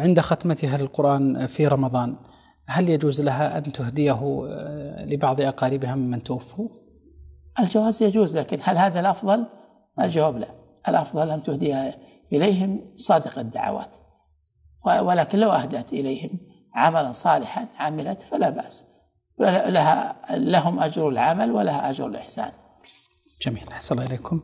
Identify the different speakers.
Speaker 1: عند ختمتها للقرآن في رمضان هل يجوز لها أن تهديه آه،
Speaker 2: لبعض أقاربها ممن توفوا؟ الجواز يجوز لكن هل هذا الأفضل؟ الجواب لا الأفضل أن تهديها إليهم صادق الدعوات ولكن لو أهدت إليهم عملا صالحا عملت فلا بأس لها لهم أجر العمل ولها أجر الإحسان
Speaker 3: جميل أحسن الله إليكم